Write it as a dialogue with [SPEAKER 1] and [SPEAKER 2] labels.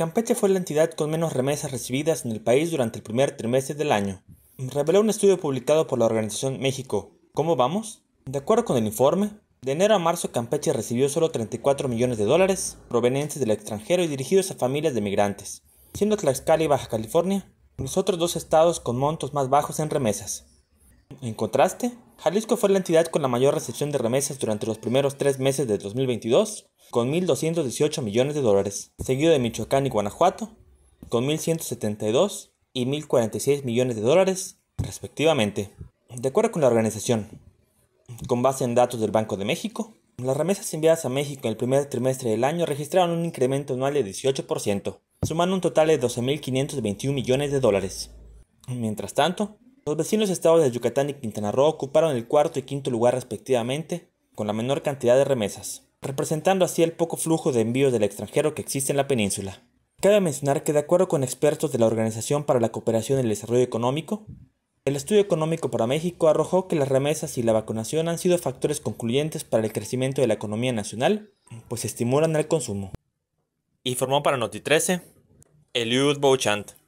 [SPEAKER 1] Campeche fue la entidad con menos remesas recibidas en el país durante el primer trimestre del año, reveló un estudio publicado por la organización México. ¿Cómo vamos? De acuerdo con el informe, de enero a marzo Campeche recibió solo 34 millones de dólares provenientes del extranjero y dirigidos a familias de migrantes, siendo Tlaxcala y Baja California los otros dos estados con montos más bajos en remesas. En contraste, Jalisco fue la entidad con la mayor recepción de remesas durante los primeros tres meses de 2022, con 1.218 millones de dólares, seguido de Michoacán y Guanajuato, con 1.172 y 1.046 millones de dólares, respectivamente. De acuerdo con la organización, con base en datos del Banco de México, las remesas enviadas a México en el primer trimestre del año registraron un incremento anual de 18%, sumando un total de 12.521 millones de dólares. Mientras tanto, los vecinos estados de Yucatán y Quintana Roo ocuparon el cuarto y quinto lugar respectivamente, con la menor cantidad de remesas, representando así el poco flujo de envíos del extranjero que existe en la península. Cabe mencionar que de acuerdo con expertos de la Organización para la Cooperación y el Desarrollo Económico, el estudio económico para México arrojó que las remesas y la vacunación han sido factores concluyentes para el crecimiento de la economía nacional, pues estimulan el consumo. Informó para Noti 13 Eliud Bouchant.